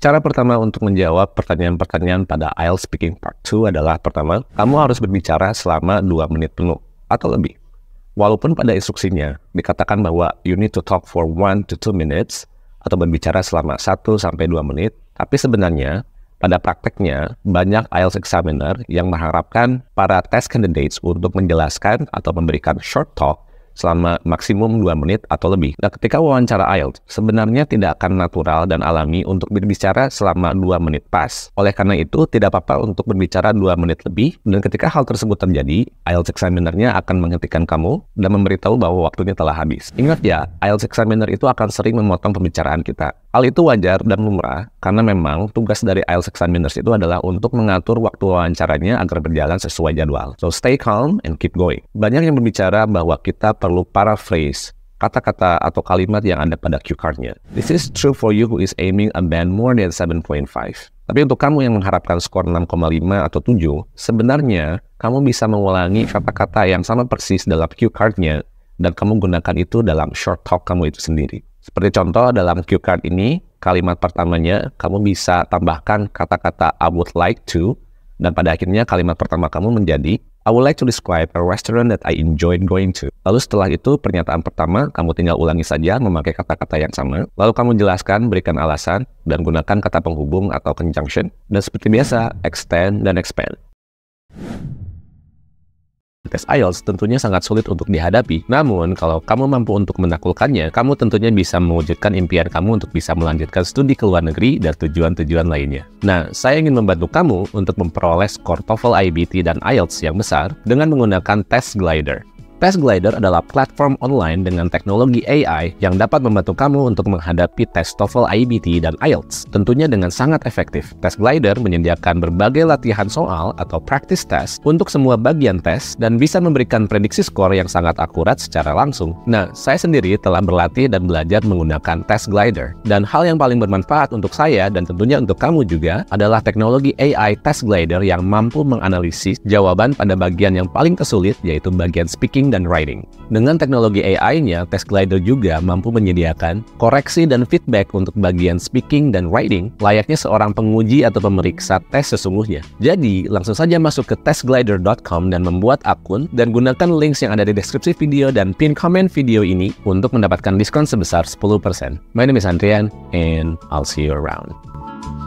Cara pertama untuk menjawab pertanyaan-pertanyaan pada IELTS Speaking Part 2 adalah pertama, kamu harus berbicara selama 2 menit penuh atau lebih. Walaupun pada instruksinya dikatakan bahwa you need to talk for 1 to 2 minutes atau berbicara selama 1 sampai 2 menit, tapi sebenarnya pada prakteknya, banyak IELTS examiner yang mengharapkan para test candidates untuk menjelaskan atau memberikan short talk selama maksimum 2 menit atau lebih. Nah, ketika wawancara IELTS, sebenarnya tidak akan natural dan alami untuk berbicara selama 2 menit pas. Oleh karena itu, tidak apa-apa untuk berbicara 2 menit lebih, dan ketika hal tersebut terjadi, IELTS examinernya akan menghentikan kamu dan memberitahu bahwa waktunya telah habis. Ingat ya, IELTS examiner itu akan sering memotong pembicaraan kita. Hal itu wajar dan lumrah karena memang tugas dari IELTS examiners itu adalah untuk mengatur waktu wawancaranya agar berjalan sesuai jadwal. So stay calm and keep going. Banyak yang berbicara bahwa kita perlu paraphrase kata-kata atau kalimat yang ada pada cue cardnya. This is true for you who is aiming a band more than 7.5. Tapi untuk kamu yang mengharapkan skor 6,5 atau 7, sebenarnya kamu bisa mengulangi kata-kata yang sama persis dalam cue cardnya dan kamu gunakan itu dalam short talk kamu itu sendiri. Seperti contoh dalam cue card ini, kalimat pertamanya kamu bisa tambahkan kata-kata I would like to dan pada akhirnya kalimat pertama kamu menjadi I would like to describe a restaurant that I enjoyed going to. Lalu setelah itu pernyataan pertama kamu tinggal ulangi saja memakai kata-kata yang sama. Lalu kamu jelaskan, berikan alasan, dan gunakan kata penghubung atau conjunction. Dan seperti biasa, extend dan expand tes IELTS tentunya sangat sulit untuk dihadapi. Namun, kalau kamu mampu untuk menaklukkannya, kamu tentunya bisa mewujudkan impian kamu untuk bisa melanjutkan studi ke luar negeri dan tujuan-tujuan lainnya. Nah, saya ingin membantu kamu untuk memperoleh skor TOEFL IBT dan IELTS yang besar dengan menggunakan tes glider. Test Glider adalah platform online dengan teknologi AI yang dapat membantu kamu untuk menghadapi tes TOEFL IBT dan IELTS, tentunya dengan sangat efektif. Test Glider menyediakan berbagai latihan soal atau practice test untuk semua bagian tes dan bisa memberikan prediksi skor yang sangat akurat secara langsung. Nah, saya sendiri telah berlatih dan belajar menggunakan Test Glider, dan hal yang paling bermanfaat untuk saya dan tentunya untuk kamu juga adalah teknologi AI Test Glider yang mampu menganalisis jawaban pada bagian yang paling kesulitan, yaitu bagian speaking dan writing. Dengan teknologi AI-nya, Test Glider juga mampu menyediakan koreksi dan feedback untuk bagian speaking dan writing layaknya seorang penguji atau pemeriksa tes sesungguhnya. Jadi, langsung saja masuk ke testglider.com dan membuat akun dan gunakan link yang ada di deskripsi video dan pin comment video ini untuk mendapatkan diskon sebesar 10%. My name is Andrian, and I'll see you around.